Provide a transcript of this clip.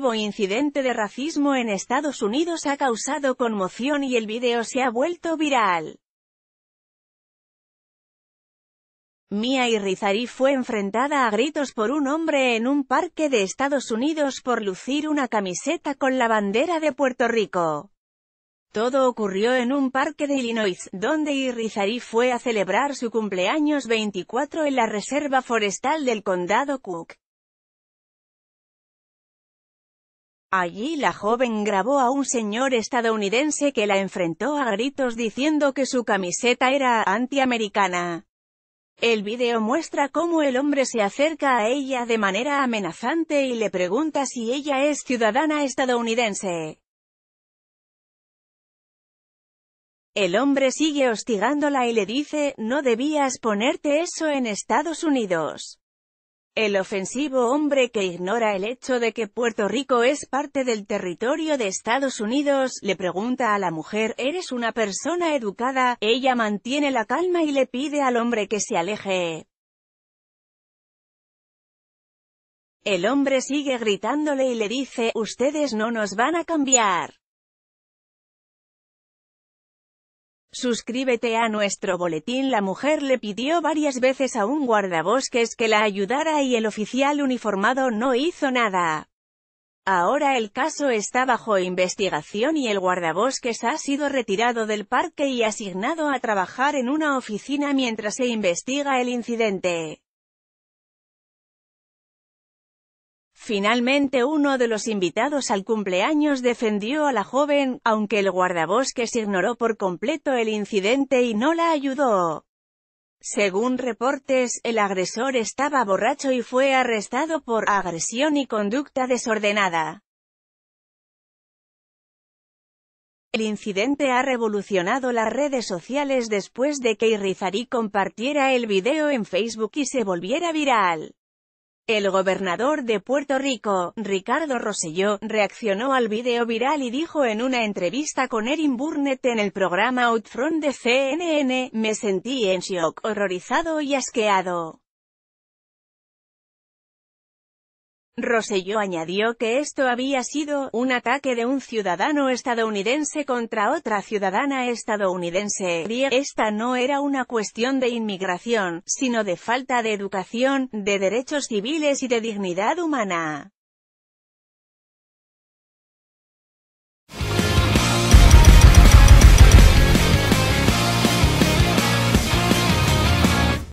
nuevo incidente de racismo en Estados Unidos ha causado conmoción y el video se ha vuelto viral. Mia Irizarry fue enfrentada a gritos por un hombre en un parque de Estados Unidos por lucir una camiseta con la bandera de Puerto Rico. Todo ocurrió en un parque de Illinois, donde Irizarry fue a celebrar su cumpleaños 24 en la Reserva Forestal del Condado Cook. Allí la joven grabó a un señor estadounidense que la enfrentó a gritos diciendo que su camiseta era antiamericana. El video muestra cómo el hombre se acerca a ella de manera amenazante y le pregunta si ella es ciudadana estadounidense. El hombre sigue hostigándola y le dice, no debías ponerte eso en Estados Unidos. El ofensivo hombre que ignora el hecho de que Puerto Rico es parte del territorio de Estados Unidos, le pregunta a la mujer, ¿eres una persona educada? Ella mantiene la calma y le pide al hombre que se aleje. El hombre sigue gritándole y le dice, ustedes no nos van a cambiar. Suscríbete a nuestro boletín La mujer le pidió varias veces a un guardabosques que la ayudara y el oficial uniformado no hizo nada. Ahora el caso está bajo investigación y el guardabosques ha sido retirado del parque y asignado a trabajar en una oficina mientras se investiga el incidente. Finalmente uno de los invitados al cumpleaños defendió a la joven, aunque el guardabosques ignoró por completo el incidente y no la ayudó. Según reportes, el agresor estaba borracho y fue arrestado por agresión y conducta desordenada. El incidente ha revolucionado las redes sociales después de que Irizarí compartiera el video en Facebook y se volviera viral. El gobernador de Puerto Rico, Ricardo Rosselló, reaccionó al video viral y dijo en una entrevista con Erin Burnett en el programa Outfront de CNN, «Me sentí en shock, horrorizado y asqueado. Roselló añadió que esto había sido «un ataque de un ciudadano estadounidense contra otra ciudadana estadounidense». Esta no era una cuestión de inmigración, sino de falta de educación, de derechos civiles y de dignidad humana.